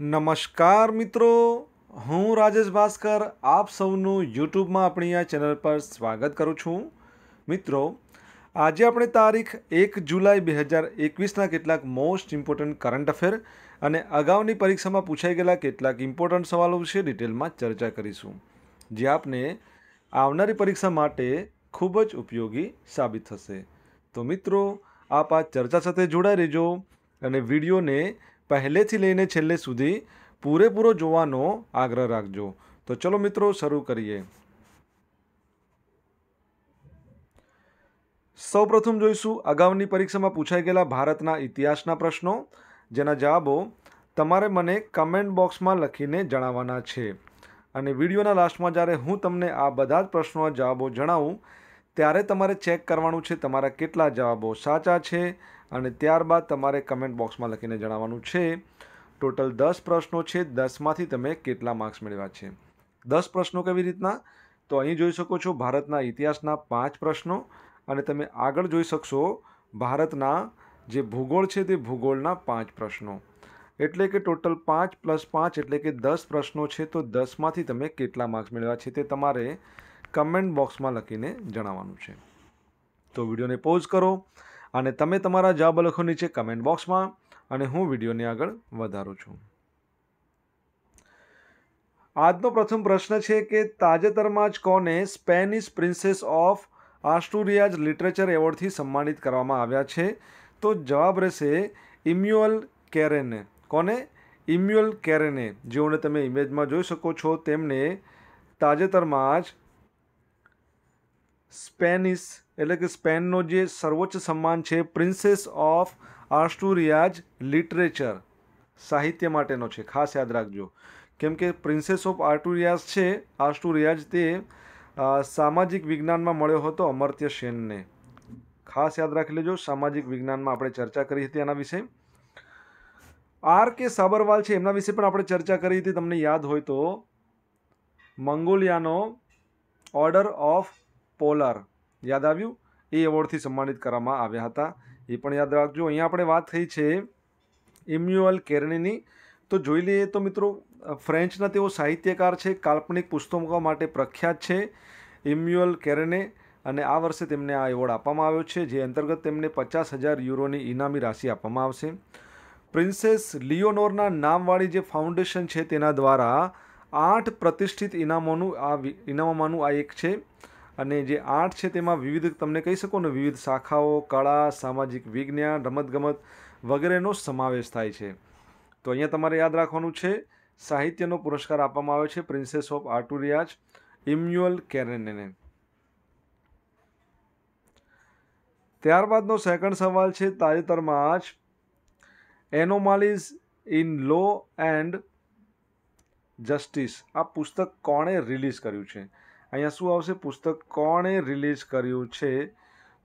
નમસ્કાર મિત્રો હું રાજેશ ભાસ્કર આપ સૌનું યુટ્યુબમાં આપણી આ ચેનલ પર સ્વાગત કરું છું મિત્રો આજે આપણે તારીખ એક જુલાઈ બે હજાર એકવીસના કેટલાક મોસ્ટ ઇમ્પોર્ટન્ટ કરંટ અફેર અને અગાઉની પરીક્ષામાં પૂછાઈ ગયેલા કેટલાક ઇમ્પોર્ટન્ટ સવાલો વિશે ડિટેલમાં ચર્ચા કરીશું જે આપને આવનારી પરીક્ષા માટે ખૂબ જ ઉપયોગી સાબિત થશે તો મિત્રો આપ આ ચર્ચા સાથે જોડાઈ રહેજો અને વિડીયોને પહેલેથી લઈને છેલ્લે સુધી પૂરેપૂરો જોવાનો આગ્રહ રાખજો તો ચલો મિત્રો શરૂ કરીએ સૌપ્રથમ જોઈશું અગાઉની પરીક્ષામાં પૂછાઈ ગયેલા ભારતના ઇતિહાસના પ્રશ્નો જેના જવાબો તમારે મને કમેન્ટ બોક્સમાં લખીને જણાવવાના છે અને વિડીયોના લાસ્ટમાં જ્યારે હું તમને આ બધા જ પ્રશ્નોના જવાબો જણાવું ત્યારે તમારે ચેક કરવાનું છે તમારા કેટલા જવાબો સાચા છે અને ત્યારબાદ તમારે કમેન્ટ બોક્સમાં લખીને જણાવવાનું છે ટોટલ દસ પ્રશ્નો છે દસમાંથી તમે કેટલા માર્ક્સ મેળવ્યા છે દસ પ્રશ્નો કેવી રીતના તો અહીં જોઈ શકો છો ભારતના ઇતિહાસના પાંચ પ્રશ્નો અને તમે આગળ જોઈ શકશો ભારતના જે ભૂગોળ છે તે ભૂગોળના પાંચ પ્રશ્નો એટલે કે ટોટલ પાંચ પ્લસ પાંચ એટલે કે દસ પ્રશ્નો છે તો દસમાંથી તમે કેટલા માર્ક્સ મેળવ્યા છે તે તમારે કમેન્ટ બોક્સમાં લખીને જણાવવાનું છે તો વિડીયોને પોઝ કરો અને તમે તમારા જવાબ લખો નીચે કમેન્ટ બોક્સમાં અને હું વિડીયોને આગળ વધારું છું આજનો પ્રથમ પ્રશ્ન છે કે તાજેતરમાં જ કોને Spanish princess of Asturias literature એવોર્ડથી સન્માનિત કરવામાં આવ્યા છે તો જવાબ રહેશે ઇમ્યુઅલ કેરેને કોને ઇમ્યુઅલ કેરેને જેઓને તમે ઇમેજમાં જોઈ શકો છો તેમને તાજેતરમાં જ સ્પેનિશ એટલે કે સ્પેનનો જે સર્વોચ્ચ સન્માન છે પ્રિન્સેસ ઓફ આસ્ટુરિયાજ લિટરેચર સાહિત્ય માટેનો છે ખાસ યાદ રાખજો કેમ કે પ્રિન્સેસ ઓફ આર્ટુરિયાઝ છે આસ્ટુરિયાજ તે સામાજિક વિજ્ઞાનમાં મળ્યો હતો અમર્ત્ય સેનને ખાસ યાદ રાખી લેજો સામાજિક વિજ્ઞાનમાં આપણે ચર્ચા કરી હતી એના વિશે આર કે સાબરવાલ છે એમના વિશે પણ આપણે ચર્ચા કરી હતી તમને યાદ હોય તો મંગોલિયાનો ઓર્ડર ઓફ પોલર યાદ આવ્યું એ એવોર્ડથી સન્માનિત કરવામાં આવ્યા હતા એ પણ યાદ રાખજો અહીંયા આપણે વાત થઈ છે ઇમ્યુઅલ કેરણીની તો જોઈ લઈએ તો મિત્રો ફ્રેન્ચના તેઓ સાહિત્યકાર છે કાલ્પનિક પુસ્તકો માટે પ્રખ્યાત છે ઇમ્યુઅલ કેરને અને આ વર્ષે તેમને આ એવોર્ડ આપવામાં આવ્યો છે જે અંતર્ગત તેમને પચાસ હજાર યુરોની ઇનામી રાશિ આપવામાં આવશે પ્રિન્સેસ લિયોનોરના નામવાળી જે ફાઉન્ડેશન છે તેના દ્વારા આઠ પ્રતિષ્ઠિત ઇનામોનું આ ઇનામોમાંનું આ એક છે અને જે આર્ટ છે તેમાં વિવિધ તમને કહી શકો ને વિવિધ શાખાઓ કળા સામાજિક વિજ્ઞાન રમતગમત વગેરેનો સમાવેશ થાય છે તો અહીંયા તમારે યાદ રાખવાનું છે સાહિત્યનો પુરસ્કાર આપવામાં આવે છે પ્રિન્સેસ ઓફ આર્ટુરિયાજ ઇમ્યુઅલ કેરેનને ત્યારબાદનો સેકન્ડ સવાલ છે તાજેતરમાં જ anomalies in law and justice આ પુસ્તક કોણે રિલીઝ કર્યું છે અહીંયા શું આવશે પુસ્તક કોણે રિલીઝ કર્યું છે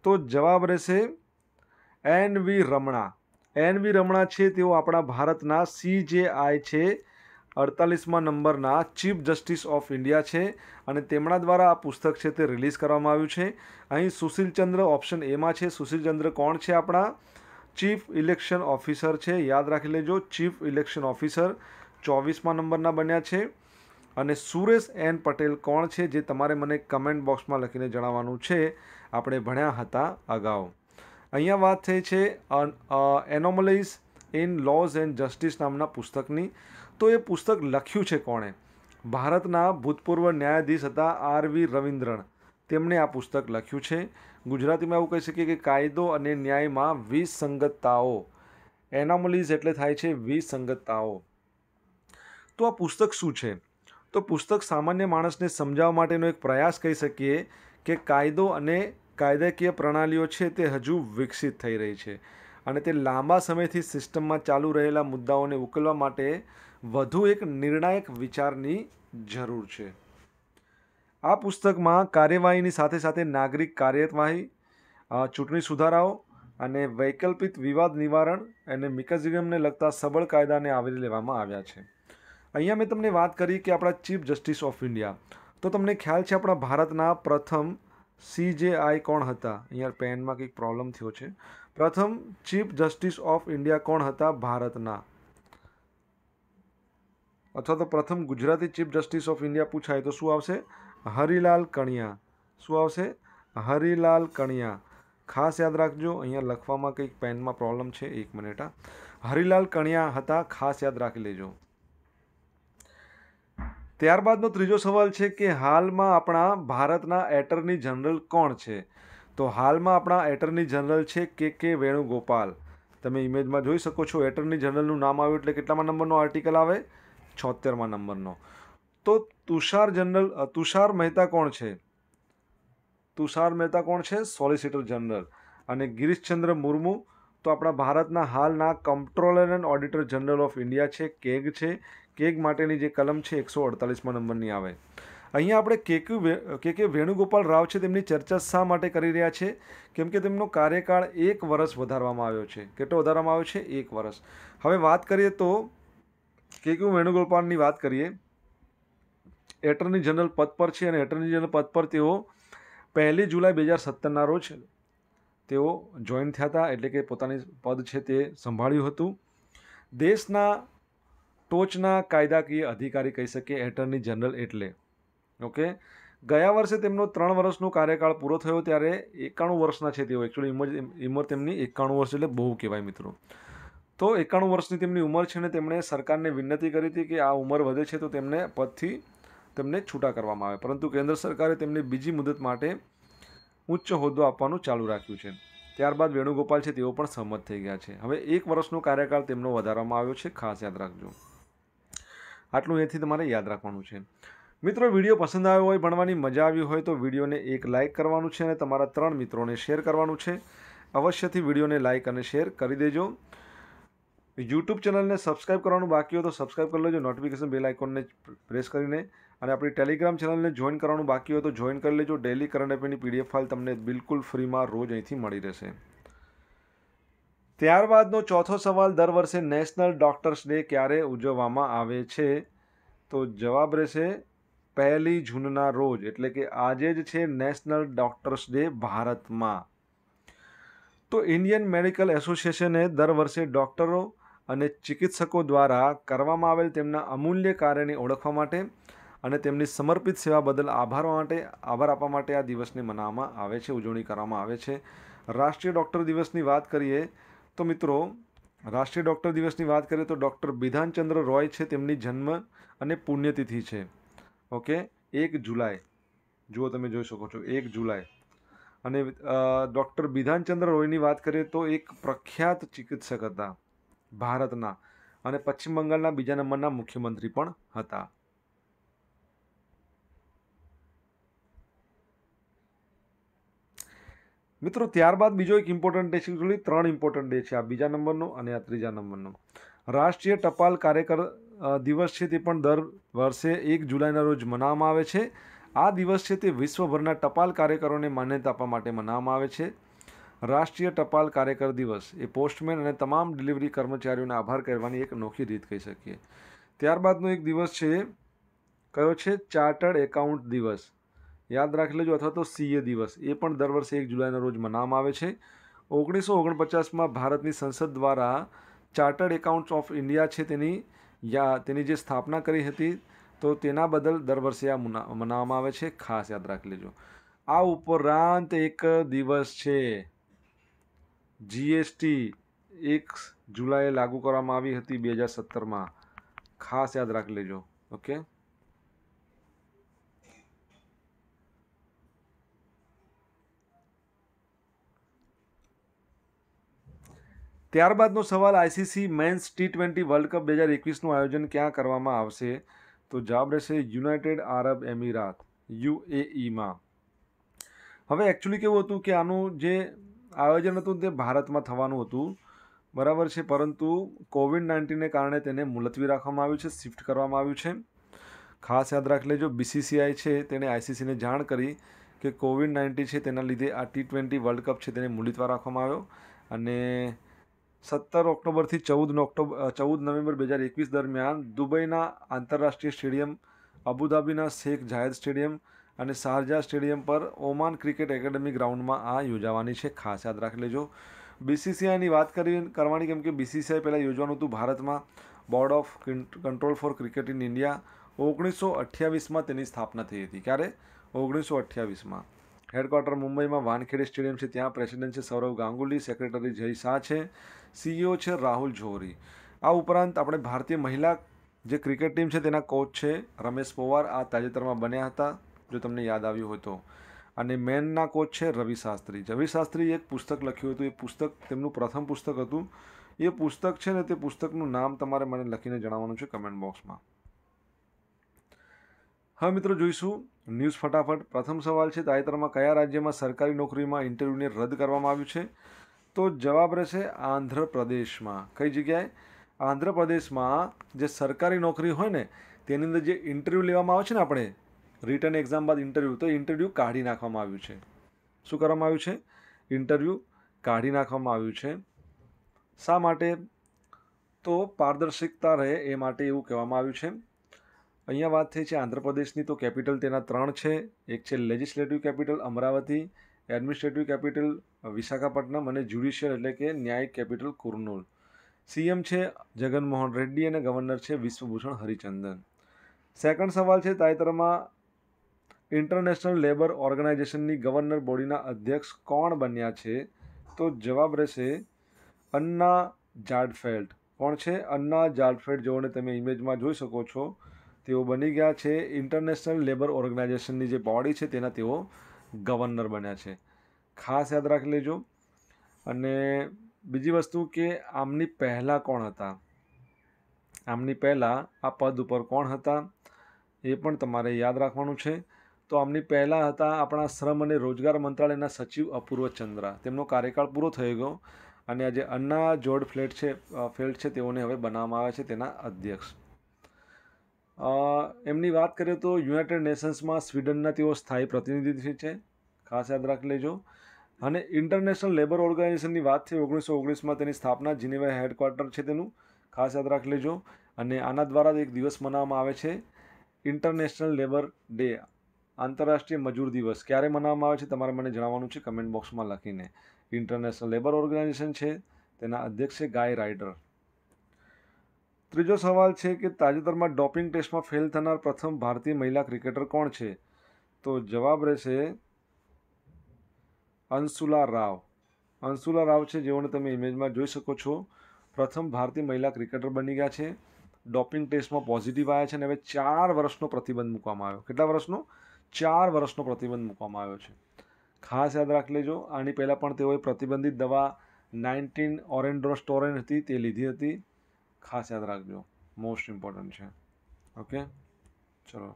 તો જવાબ રહેશે N V Ramana N V Ramana છે તેઓ આપણા ભારતના સી જે આઈ છે અડતાલીસમાં નંબરના ચીફ જસ્ટિસ ઓફ ઇન્ડિયા છે અને તેમના દ્વારા આ પુસ્તક છે તે રિલીઝ કરવામાં આવ્યું છે અહીં સુશીલચંદ્ર ઓપ્શન એમાં છે સુશીલચંદ્ર કોણ છે આપણા ચીફ ઇલેક્શન ઓફિસર છે યાદ રાખી લેજો ચીફ ઇલેક્શન ઓફિસર ચોવીસમાં નંબરના બન્યા છે અને સુરેશ એન પટેલ કોણ છે જે તમારે મને કમેન્ટ બોક્સમાં લખીને જણાવવાનું છે આપણે ભણ્યા હતા અગાઉ અહીંયા વાત થઈ છે anomalies in laws and justice નામના પુસ્તકની તો એ પુસ્તક લખ્યું છે કોણે ભારતના ભૂતપૂર્વ ન્યાયાધીશ હતા આર વી રવિન્દ્રન તેમણે આ પુસ્તક લખ્યું છે ગુજરાતીમાં એવું કહી શકીએ કે કાયદો અને ન્યાયમાં વિસંગતતાઓ એનોમલીઝ એટલે થાય છે વિસંગતતાઓ તો આ પુસ્તક શું છે તો પુસ્તક સામાન્ય માણસને સમજાવવા માટેનો એક પ્રયાસ કહી શકીએ કે કાયદો અને કાયદાકીય પ્રણાલીઓ છે તે હજુ વિકસિત થઈ રહી છે અને તે લાંબા સમયથી સિસ્ટમમાં ચાલુ રહેલા મુદ્દાઓને ઉકેલવા માટે વધુ એક નિર્ણાયક વિચારની જરૂર છે આ પુસ્તકમાં કાર્યવાહીની સાથે સાથે નાગરિક કાર્યવાહી ચૂંટણી સુધારાઓ અને વૈકલ્પિક વિવાદ નિવારણ અને મિકઝિઝમને લગતા સબળ કાયદાને આવરી લેવામાં આવ્યા છે અહીંયા મેં તમને વાત કરી કે આપણા ચીફ જસ્ટિસ ઓફ ઇન્ડિયા તો તમને ખ્યાલ છે આપણા ભારતના પ્રથમ સી સીજેઆઈ કોણ હતા અહીંયા પેનમાં કંઈક પ્રોબ્લેમ થયો છે પ્રથમ ચીફ જસ્ટિસ ઓફ ઇન્ડિયા કોણ હતા ભારતના અથવા તો પ્રથમ Gujarati chief justice of India પૂછાય તો શું આવશે હરિલાલ કણિયા શું આવશે હરિલાલ કણિયા ખાસ યાદ રાખજો અહીંયા લખવામાં કંઈક પેનમાં પ્રોબ્લેમ છે એક મિનિટ આ હરિલાલ કણિયા હતા ખાસ યાદ રાખી લેજો ત્યારબાદનો ત્રીજો સવાલ છે કે હાલમાં આપણા ભારતના એટર્ની જનરલ કોણ છે તો હાલમાં આપણા એટર્ની જનરલ છે કે કે વેણુગોપાલ તમે ઇમેજમાં જોઈ શકો છો એટર્ની જનરલનું નામ આવ્યું એટલે કેટલામાં નંબરનો આર્ટિકલ આવે છોતેરમા નંબરનો તો તુષાર જનરલ તુષાર મહેતા કોણ છે તુષાર મહેતા કોણ છે સોલિસિટર જનરલ અને ગિરીશચંદ્ર મુર્મુ તો આપણા ભારતના હાલના કમ્પ્ટ્રોલર and auditor general of India છે કેગ છે કેક માટેની જે કલમ છે એકસો અડતાલીસમાં નંબરની આવે અહીંયા આપણે કેક્યુ કે કે વેણુગોપાલ રાવ છે તેમની ચર્ચા શા માટે કરી રહ્યા છે કેમ કે તેમનો કાર્યકાળ એક વર્ષ વધારવામાં આવ્યો છે કેટલો વધારવામાં આવ્યો છે એક વર્ષ હવે વાત કરીએ તો કે ક્યુ વેણુગોપાલની વાત કરીએ એટર્ની જનરલ પદ પર છે અને એટર્ની જનરલ પદ પર તેઓ પહેલી જુલાઈ બે હજાર સત્તરના રોજ તેઓ જોઈન થયા હતા એટલે કે પોતાની પદ છે તે સંભાળ્યું હતું દેશના ટોચના કાયદાકીય અધિકારી કહી શકીએ એટર્ની જનરલ એટલે ઓકે ગયા વર્ષે તેમનો ત્રણ વર્ષનો કાર્યકાળ પૂરો થયો ત્યારે એકાણું વર્ષના છે તેઓ એકચ્યુઅલી ઉંમર ઉંમર તેમની એકાણું વર્ષ એટલે બહુ કહેવાય મિત્રો તો એકાણું વર્ષની તેમની ઉંમર છે ને તેમણે સરકારને વિનંતી કરી હતી કે આ ઉંમર વધે છે તો તેમને પદથી તેમને છૂટા કરવામાં આવે પરંતુ કેન્દ્ર સરકારે તેમને બીજી મુદત માટે ઉચ્ચ હોદ્દો આપવાનું ચાલુ રાખ્યું છે ત્યારબાદ વેણુગોપાલ છે તેઓ પણ સહમત થઈ ગયા છે હવે એક વર્ષનો કાર્યકાળ તેમનો વધારવામાં આવ્યો છે ખાસ યાદ રાખજો આટલું એથી તમારે યાદ રાખવાનું છે મિત્રો વિડીયો પસંદ આવ્યો હોય ભણવાની મજા આવી હોય તો વિડીયોને એક લાઇક કરવાનું છે અને તમારા ત્રણ મિત્રોને શેર કરવાનું છે અવશ્યથી વિડીયોને લાઇક અને શેર કરી દેજો યુટ્યુબ ચેનલને સબસ્ક્રાઇબ કરવાનું બાકી હોય તો સબસ્ક્રાઇબ કરી લેજો નોટિફિકેશન બેલ આઇકોનને પ્રેસ કરીને અને આપણી ટેલિગ્રામ ચેનલને જોઈન કરવાનું બાકી હોય તો જોઈન કરી લેજો ડેલી કરંટ અફેરની પીડીએફ ફાઇલ તમને બિલકુલ ફ્રીમાં રોજ અહીંથી મળી રહેશે ત્યારબાદનો ચોથો સવાલ દર વર્ષે નેશનલ ડૉક્ટર્સ ડે ક્યારે ઉજવવામાં આવે છે તો જવાબ રહેશે પહેલી જૂનના રોજ એટલે કે આજે જ છે નેશનલ ડૉક્ટર્સ ડે ભારતમાં તો ઇન્ડિયન મેડિકલ એસોસિએશને દર વર્ષે ડૉક્ટરો અને ચિકિત્સકો દ્વારા કરવામાં આવેલ તેમના અમૂલ્ય કાર્યને ઓળખવા માટે અને તેમની સમર્પિત સેવા બદલ આભાર માટે આભાર આપવા માટે આ દિવસને મનાવવામાં આવે છે ઉજવણી કરવામાં આવે છે રાષ્ટ્રીય ડૉક્ટર દિવસની વાત કરીએ તો મિત્રો રાષ્ટ્રીય ડૉક્ટર દિવસની વાત કરીએ તો ડૉક્ટર બિધાનચંદ્ર રોય છે તેમની જન્મ અને પુણ્યતિથિ છે ઓકે એક જુલાઈ જુઓ તમે જોઈ શકો છો એક જુલાઈ અને ડૉક્ટર બિધાનચંદ્ર રોયની વાત કરીએ તો એક પ્રખ્યાત ચિકિત્સક હતા ભારતના અને પશ્ચિમ બંગાળના બીજા નંબરના મુખ્યમંત્રી પણ હતા મિત્રો ત્યારબાદ બીજો એક ઇમ્પોર્ટન્ટ ડે છે ત્રણ ઇમ્પોર્ટન્ટ ડે છે આ બીજા નંબરનો અને આ ત્રીજા નંબરનો રાષ્ટ્રીય ટપાલ કાર્યકર દિવસ છે તે પણ દર વર્ષે એક જુલાઈના રોજ મનાવવામાં આવે છે આ દિવસ છે તે વિશ્વભરના ટપાલ કાર્યકરોને માન્યતા આપવા માટે મનાવવામાં આવે છે રાષ્ટ્રીય ટપાલ કાર્યકર દિવસ એ પોસ્ટમેન અને તમામ ડિલિવરી કર્મચારીઓને આભાર કરવાની એક નોખી રીત કહી શકીએ ત્યારબાદનો એક દિવસ છે કયો છે ચાર્ટર્ડ એકાઉન્ટ દિવસ યાદ રાખી લેજો અથવા તો સીએ દિવસ એ પણ દર વર્ષે એક જુલાઈના રોજ મનાવવામાં આવે છે ઓગણીસો ઓગણપચાસમાં ભારતની સંસદ દ્વારા ચાર્ટર્ડ એકાઉન્ટ્સ ઓફ ઇન્ડિયા છે તેની યા તેની જે સ્થાપના કરી હતી તો તેના બદલ દર વર્ષે આ મનાવવામાં આવે છે ખાસ યાદ રાખી લેજો આ ઉપરાંત એક દિવસ છે જીએસટી એક જુલાઈએ લાગુ કરવામાં આવી હતી બે હજાર સત્તરમાં ખાસ યાદ રાખી લેજો ઓકે ત્યારબાદનો સવાલ ICC men's T twenty world cup બે હજાર એકવીસનું આયોજન ક્યાં કરવામાં આવશે તો જવાબ રહેશે યુનાઇટેડ આરબ એમિરાત યુએઈમાં હવે એકચ્યુઅલી કેવું હતું કે આનું જે આયોજન હતું તે ભારતમાં થવાનું હતું બરાબર છે પરંતુ કોવિડ નાઇન્ટીનને કારણે તેને મુલતવી રાખવામાં આવ્યું છે શિફ્ટ કરવામાં આવ્યું છે ખાસ યાદ રાખી લેજો બીસીસીઆઈ છે તેણે આઈસીસીને જાણ કરી કે કોવિડ નાઇન્ટીન છે તેના લીધે આ ટી ટ્વેન્ટી વર્લ્ડ કપ છે તેને મુલતવા રાખવામાં આવ્યો અને સત્તર ઓક્ટોબરથી ચૌદ ઓક્ટોબર ચૌદ નવેમ્બર બે હજાર એકવીસ દરમિયાન દુબઈના આંતરરાષ્ટ્રીય સ્ટેડિયમ અબુધાબીના શેખ જાહેદ સ્ટેડિયમ અને શારજા સ્ટેડિયમ પર ઓમાન ક્રિકેટ એકેડમી ગ્રાઉન્ડમાં આ યોજાવાની છે ખાસ યાદ રાખી લેજો બીસીસીઆઈની વાત કરવી કરવાની કેમ કે બીસીસીઆઈ પહેલાં યોજવાનું હતું ભારતમાં board of control for cricket in India ઓગણીસો અઠ્યાવીસમાં તેની સ્થાપના થઈ હતી ક્યારે ઓગણીસો અઠ્યાવીસમાં હેડક્વાર્ટર મુંબઈમાં વાનખેડે સ્ટેડિયમ છે ત્યાં પ્રેસિડેન્ટ છે સૌરવ ગાંગુલી સેક્રેટરી જય શાહ છે સીઈઓ છે રાહુલ જોહરી આ ઉપરાંત આપણે ભારતીય મહિલા જે ક્રિકેટ ટીમ છે તેના કોચ છે રમેશ પોવાર આ તાજેતરમાં બન્યા હતા જો તમને યાદ આવ્યું હોય તો અને મેનના કોચ છે રવિ શાસ્ત્રી રવિ શાસ્ત્રીએ એક પુસ્તક લખ્યું હતું એ પુસ્તક તેમનું પ્રથમ પુસ્તક હતું એ પુસ્તક છે ને તે પુસ્તકનું નામ તમારે મને લખીને જણાવવાનું છે કમેન્ટ બોક્સમાં હા મિત્રો જોઈશું ન્યૂઝ ફટાફટ પ્રથમ સવાલ છે તાજેતરમાં કયા રાજ્યમાં સરકારી નોકરીમાં ઇન્ટરવ્યૂને રદ કરવામાં આવ્યું છે તો જવાબ રહેશે આંધ્રપ્રદેશમાં કઈ જગ્યાએ આંધ્રપ્રદેશમાં જે સરકારી નોકરી હોય ને તેની અંદર જે ઇન્ટરવ્યૂ લેવામાં આવે છે ને આપણે રિટર્ન એક્ઝામ બાદ ઇન્ટરવ્યૂ તો ઇન્ટરવ્યૂ કાઢી નાખવામાં આવ્યું છે શું કરવામાં આવ્યું છે ઇન્ટરવ્યૂ કાઢી નાખવામાં આવ્યું છે શા માટે તો પારદર્શિકતા રહે એ માટે એવું કહેવામાં આવ્યું છે અહીંયા વાત થઈ છે આંધ્રપ્રદેશની તો કેપિટલ તેના ત્રણ છે એક છે legislative capital Amaravati administrative capital Visakhapatnam અને જ્યુડિશિયલ એટલે કે ન્યાયિક કેપિટલ કુર્નૂલ સીએમ છે જગનમોહન રેડ્ડી અને ગવર્નર છે વિશ્વભૂષણ હરિચંદન સેકન્ડ સવાલ છે તાજેતરમાં ઇન્ટરનેશનલ લેબર ઓર્ગેનાઇઝેશનની ગવર્નર બોડીના અધ્યક્ષ કોણ બન્યા છે તો જવાબ રહેશે અન્ના જાડફેલ્ટ કોણ છે અન્ના જાડફેલ્ટ જેઓને તમે ઇમેજમાં જોઈ શકો છો તેઓ બની ગયા છે ઇન્ટરનેશનલ લેબર ઓર્ગેનાઇઝેશનની જે બોડી છે તેના તેઓ ગવર્નર બન્યા છે ખાસ યાદ રાખી લેજો અને બીજી વસ્તુ કે આમની પહેલાં કોણ હતા આમની પહેલાં આ પદ ઉપર કોણ હતા એ પણ તમારે યાદ રાખવાનું છે તો આમની પહેલાં હતા આપણા શ્રમ અને રોજગાર મંત્રાલયના સચિવ અપૂર્વ ચંદ્રા તેમનો કાર્યકાળ પૂરો થઈ ગયો અને આજે અન્ના જોડ ફ્લેટ છે ફેલ્ટ છે તેઓને હવે બનાવવામાં આવ્યા છે તેના અધ્યક્ષ એમની વાત કરીએ તો યુનાઇટેડ નેશન્સમાં સ્વીડનના તેઓ સ્થાયી પ્રતિનિધિ છે ખાસ યાદ રાખી લેજો અને ઇન્ટરનેશનલ લેબર ઓર્ગેનાઇઝેશનની વાત છે ઓગણીસો ઓગણીસમાં તેની સ્થાપના જીનેવા હેડક્વાર્ટર છે તેનું ખાસ યાદ રાખી લેજો અને આના દ્વારા એક દિવસ મનાવવામાં આવે છે ઇન્ટરનેશનલ લેબર ડે આંતરરાષ્ટ્રીય મજૂર દિવસ ક્યારે મનાવવામાં આવે છે તમારે મને જણાવવાનું છે કમેન્ટ બોક્સમાં લખીને ઇન્ટરનેશનલ લેબર ઓર્ગેનાઇઝેશન છે તેના અધ્યક્ષ છે ગાય રાઇડર ત્રીજો સવાલ છે કે તાજેતરમાં ડોપિંગ ટેસ્ટમાં ફેલ થનાર પ્રથમ ભારતીય મહિલા ક્રિકેટર કોણ છે તો જવાબ રહેશે અંશુલા રાવ અંશુલા રાવ છે જેઓને તમે ઇમેજમાં જોઈ શકો છો પ્રથમ ભારતીય મહિલા ક્રિકેટર બની ગયા છે ડોપિંગ ટેસ્ટમાં પોઝિટિવ આવ્યા છે અને હવે ચાર વર્ષનો પ્રતિબંધ મૂકવામાં આવ્યો કેટલા વર્ષનો ચાર વર્ષનો પ્રતિબંધ મૂકવામાં આવ્યો છે ખાસ યાદ રાખ લેજો આની પહેલાં પણ તેઓએ પ્રતિબંધિત દવા નાઇન્ટીન ઓરેન્ડ્રોસ્ટોરેન હતી તે લીધી હતી ખાસ યાદ રાખજો મોસ્ટ ઇમ્પોર્ટન્ટ છે ઓકે ચલો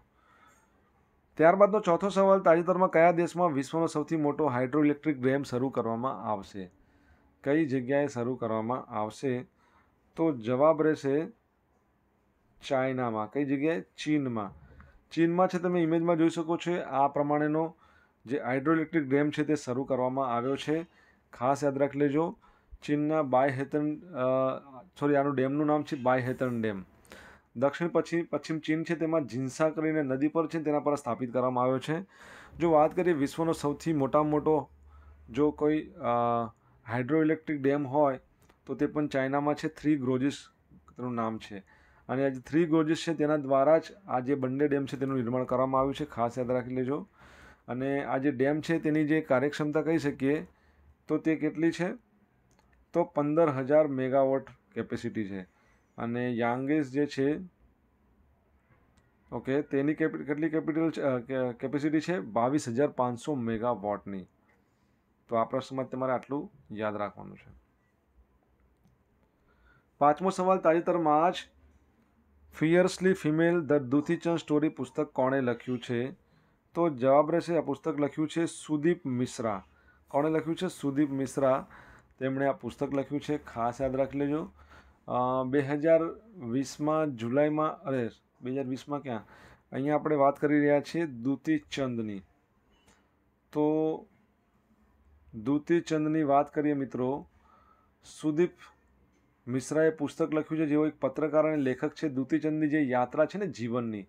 ત્યારબાદનો ચોથો સવાલ તાજેતરમાં કયા દેશમાં વિશ્વનો સૌથી મોટો હાઇડ્રો ઇલેક્ટ્રિક ડેમ શરૂ કરવામાં આવશે કઈ જગ્યાએ શરૂ કરવામાં આવશે તો જવાબ રહેશે ચાઇનામાં કઈ જગ્યાએ ચીનમાં ચીનમાં છે તમે ઇમેજમાં જોઈ શકો છો આ પ્રમાણેનો જે હાઇડ્રો ઇલેક્ટ્રિક ડેમ છે તે શરૂ કરવામાં આવ્યો છે ખાસ યાદ રાખી લેજો ચીનના બાય હેતન સોરી આનું ડેમનું નામ છે બાય હેતન ડેમ દક્ષિણ પશ્ચિમ પશ્ચિમ ચીન છે તેમાં જિન્સા કરીને નદી પર છે તેના પર સ્થાપિત કરવામાં આવ્યો છે જો વાત કરીએ વિશ્વનો સૌથી મોટા મોટો જો કોઈ હાઇડ્રો ઇલેક્ટ્રિક ડેમ હોય તો તે પણ ચાઇનામાં છે થ્રી ગ્રોજીસ તેનું નામ છે અને આ થ્રી ગ્રોજીસ છે તેના દ્વારા જ આ જે બંને ડેમ છે તેનું નિર્માણ કરવામાં આવ્યું છે ખાસ યાદ રાખી લેજો અને આ જે ડેમ છે તેની જે કાર્યક્ષમતા કહી શકીએ તો તે કેટલી છે તો પંદર હજાર મેગાવોટ કેપેસિટી છે અને યાંગેસ જે છે ઓકે તેની કેટલી કેપિટલ કેપેસિટી છે બાવીસ હજાર પાંચસો મેગાવોટની તો આ પ્રશ્નમાં તમારે આટલું યાદ રાખવાનું છે પાંચમો સવાલ તાજેતરમાં જ fiercely female the Dutee Chand story પુસ્તક કોણે લખ્યું છે તો જવાબ રહેશે આ પુસ્તક લખ્યું છે સુદીપ મિશ્રા કોણે લખ્યું છે સુદીપ મિશ્રા તેમણે આ પુસ્તક લખ્યું છે ખાસ યાદ રાખી લેજો બે હજાર વીસમાં જુલાઈમાં અરે બે હજાર વીસમાં ક્યાં અહીંયા આપણે વાત કરી રહ્યા છીએ દૂતી ચંદની તો દૂતી ચંદની વાત કરીએ મિત્રો સુદીપ મિશ્રાએ પુસ્તક લખ્યું છે જેવો એક પત્રકાર અને લેખક છે દૂતિચંદની જે યાત્રા છે ને જીવનની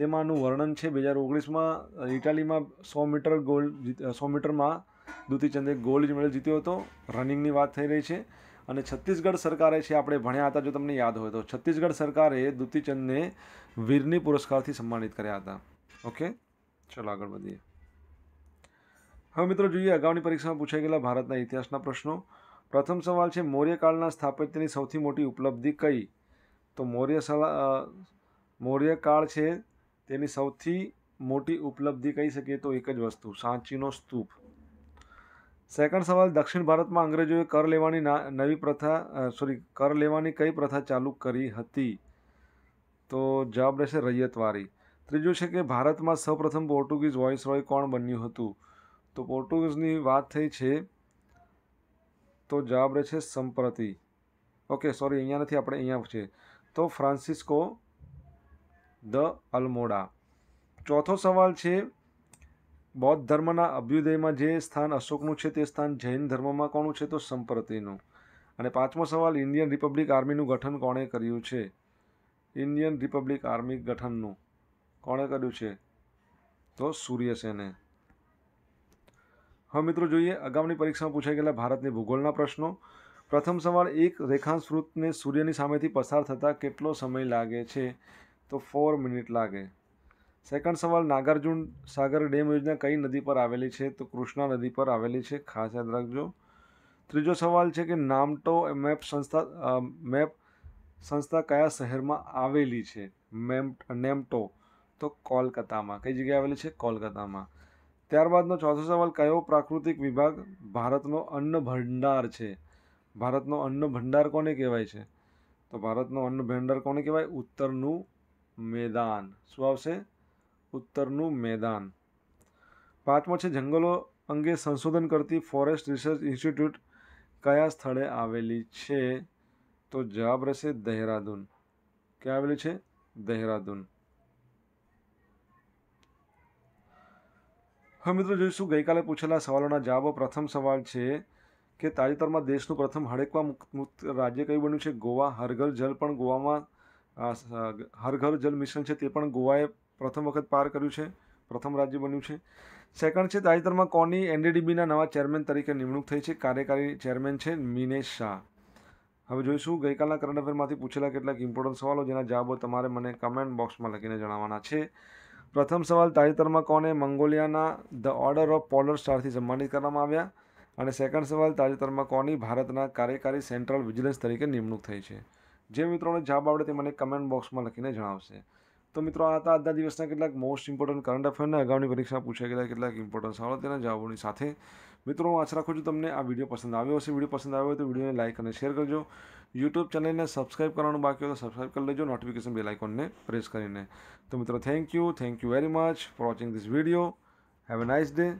તેમાંનું વર્ણન છે બે હજાર ઓગણીસમાં ઇટાલીમાં સો મીટર ગોલ્ડ સો મીટરમાં દુતીચંદે ગોલ્ડ મેડલ જીત્યો હતો રનિંગની વાત થઈ રહી છે અને છત્તીસગઢ સરકારે છે આપણે ભણ્યા હતા જો તમને યાદ હોય તો છત્તીસગઢ સરકારે દુતીચંદને વીરની પુરસ્કારથી સન્માનિત કર્યા હતા ઓકે ચલો આગળ વધીએ હવે મિત્રો જોઈએ અગાઉની પરીક્ષામાં પૂછાઈ ગયેલા ભારતના ઇતિહાસના પ્રશ્નો પ્રથમ સવાલ છે મૌર્યકાળના સ્થાપત્યની સૌથી મોટી ઉપલબ્ધિ કઈ તો મૌર્ય સલા મૌર્યકાળ છે તેની સૌથી મોટી ઉપલબ્ધિ કહી શકીએ તો એક જ વસ્તુ સાંચીનો સ્તૂપ સેકન્ડ સવાલ દક્ષિણ ભારતમાં અંગ્રેજોએ કર લેવાની નવી પ્રથા સોરી કર લેવાની કઈ પ્રથા ચાલુ કરી હતી તો જવાબ રહેશે રૈયતવારી ત્રીજું છે કે ભારતમાં સૌપ્રથમ પોર્ટુગીઝ વોઇસ રોય કોણ બન્યું હતું તો પોર્ટુગીઝની વાત થઈ છે તો જવાબ રહેશે સંપ્રતિ ઓકે સોરી અહીંયા નથી આપણે અહીંયા છે તો ફ્રાન્સિસ્કો ધ અલમોડા ચોથો સવાલ છે બૌદ્ધ ધર્મના અભ્યુદયમાં જે સ્થાન અશોકનું છે તે સ્થાન જૈન ધર્મમાં કોનું છે તો સંપ્રતિનું અને પાંચમો સવાલ ઇન્ડિયન રિપબ્લિક આર્મીનું ગઠન કોણે કર્યું છે ઇન્ડિયન રિપબ્લિક આર્મી ગઠનનું કોણે કર્યું છે તો સૂર્યસેને હવે મિત્રો જોઈએ અગાઉની પરીક્ષામાં પૂછાઈ ગયેલા ભારતની ભૂગોળના પ્રશ્નો પ્રથમ સવાલ એક રેખાંશ વૃત્તને સૂર્યની સામેથી પસાર થતાં કેટલો સમય લાગે છે તો ફોર મિનિટ લાગે સેકન્ડ સવાલ નાગાર્જુન સાગર ડેમ યોજના કઈ નદી પર આવેલી છે તો કૃષ્ણા નદી પર આવેલી છે ખાસ યાદ રાખજો ત્રીજો સવાલ છે કે નામટો મેપ સંસ્થા મેપ સંસ્થા કયા શહેરમાં આવેલી છે મેમ નેમટો તો કોલકાતામાં કઈ જગ્યાએ આવેલી છે કોલકાતામાં ત્યારબાદનો ચોથો સવાલ કયો પ્રાકૃતિક વિભાગ ભારતનો અન્ન ભંડાર છે ભારતનો અન્ન ભંડાર કોને કહેવાય છે તો ભારતનો અન્ન ભંડાર કોને કહેવાય ઉત્તરનું મેદાન શું આવશે ઉત્તરનું મેદાન પાંચમો છે જંગલો અંગે સંશોધન કરતી ફોરેસ્ટ રિસર્ચ ઇન્સ્ટિટ્યૂટ કયા સ્થળે આવેલી છે તો જવાબ રહેશે દહેરાદૂન ક્યાં આવેલી છે દહેરાદૂન હવે મિત્રો જોઈશું ગઈકાલે પૂછેલા સવાલોના જવાબો પ્રથમ સવાલ છે કે તાજેતરમાં દેશનું પ્રથમ હડેકવા મુક્ત રાજ્ય કયું બન્યું છે ગોવા હરઘર જલ પણ ગોવામાં હરઘર જલ મિશન છે તે પણ ગોવાએ પ્રથમ વખત પાર કર્યું છે પ્રથમ રાજ્ય બન્યું છે સેકન્ડ છે તાજેતરમાં કોની એનડીડીબીના નવા ચેરમેન તરીકે નિમણૂક થઈ છે કાર્યકારી ચેરમેન છે મિનેશ શાહ હવે જોઈશું ગઈકાલના કરંટ અફેરમાંથી પૂછેલા કેટલાક ઇમ્પોર્ટન્ટ સવાલો જેના જવાબો તમારે મને કમેન્ટ બોક્સમાં લખીને જણાવવાના છે પ્રથમ સવાલ તાજેતરમાં કોને મંગોલિયાના ધ ઓર્ડર ઓફ પોલર સ્ટારથી સન્માનિત કરવામાં આવ્યા અને સેકન્ડ સવાલ તાજેતરમાં કોની ભારતના કાર્યકારી સેન્ટ્રલ વિજિલન્સ તરીકે નિમણૂક થઈ છે જે મિત્રોને જવાબ આવડે તે મને કમેન્ટ બોક્સમાં લખીને જણાવશે તો મિત્રો આ હતા આજના દિવસના કેટલાક મોસ્ટ ઇમ્પોર્ટન્ટ કરંટ અફેરને અગાઉની પરીક્ષા પૂછાઈ ગયેલા કેટલાક ઇમ્પોર્ટન્ટ સવાલો તેના જવાબોની સાથે મિત્રો હું આશા રાખું છું તમને આ વિડીયો પસંદ આવ્યો હશે વિડીયો પસંદ આવ્યો તો વિડીયોને લાઇક અને શેર કરજો યુટ્યુબ ચેનલને સબસ્ક્રાઇબ કરવાનું બાકી હોય તો સબસ્ક્રાઇબ કરી લેજો નોટિફિકેશન બેલ આઇકોનને પ્રેસ કરીને તો મિત્રો thank you thank you very much for watching this video have a nice day